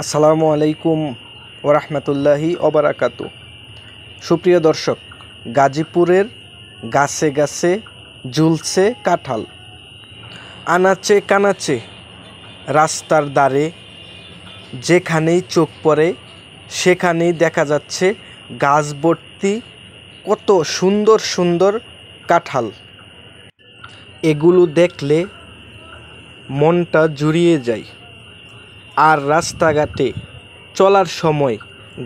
আসসালামু আলাইকুম ওরহমতুল্লাহি অবরাকাত সুপ্রিয় দর্শক গাজীপুরের গাছে গাছে ঝুলছে কাঁঠাল আনাচে কানাচে রাস্তার দ্বারে যেখানেই চোখ পড়ে সেখানেই দেখা যাচ্ছে গাছবর্তি কত সুন্দর সুন্দর কাঁঠাল এগুলো দেখলে মনটা জুড়িয়ে যায় আর রাস্তাঘাটে চলার সময়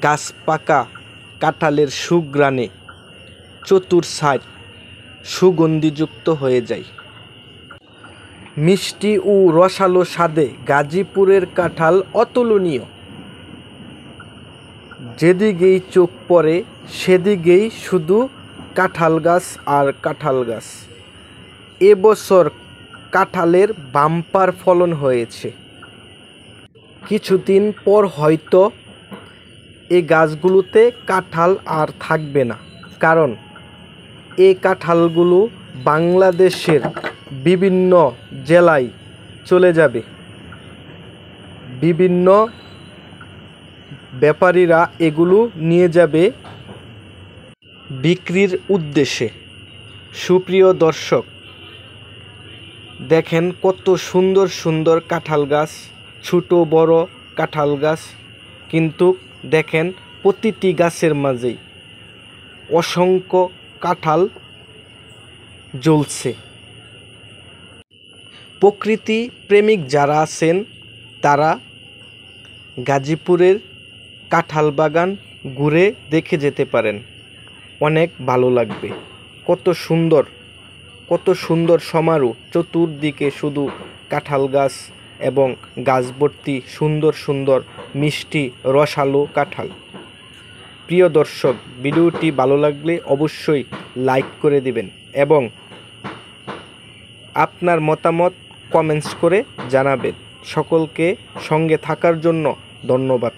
গাছ পাকা কাঁঠালের সুগ্রানে চতুর সাইড সুগন্ধিযুক্ত হয়ে যায় মিষ্টি ও রসালো স্বাদে গাজীপুরের কাঁঠাল অতুলনীয় যেদিকেই চোখ পড়ে সেদিকেই শুধু কাঁঠাল গাছ আর কাঁঠাল গাছ এবছর কাঁঠালের বাম্পার ফলন হয়েছে কিছুদিন পর হয়তো এ গাছগুলোতে কাঁঠাল আর থাকবে না কারণ এই কাঁঠালগুলো বাংলাদেশের বিভিন্ন জেলায় চলে যাবে বিভিন্ন ব্যাপারীরা এগুলো নিয়ে যাবে বিক্রির উদ্দেশ্যে সুপ্রিয় দর্শক দেখেন কত সুন্দর সুন্দর কাঁঠাল গাছ ছোট বড় কাঁঠাল গাছ কিন্তু দেখেন প্রতিটি গাছের মাঝেই অসংখ্য কাঁঠাল জ্বলছে প্রকৃতি প্রেমিক যারা আছেন তারা গাজীপুরের কাঁঠাল বাগান ঘুরে দেখে যেতে পারেন অনেক ভালো লাগবে কত সুন্দর কত সুন্দর সমারোহ চতুর্দিকে শুধু কাঁঠাল গাছ এবং গাছভর্তি সুন্দর সুন্দর মিষ্টি রসালো কাঁঠাল প্রিয় দর্শক ভিডিওটি ভালো লাগলে অবশ্যই লাইক করে দিবেন এবং আপনার মতামত কমেন্টস করে জানাবেন সকলকে সঙ্গে থাকার জন্য ধন্যবাদ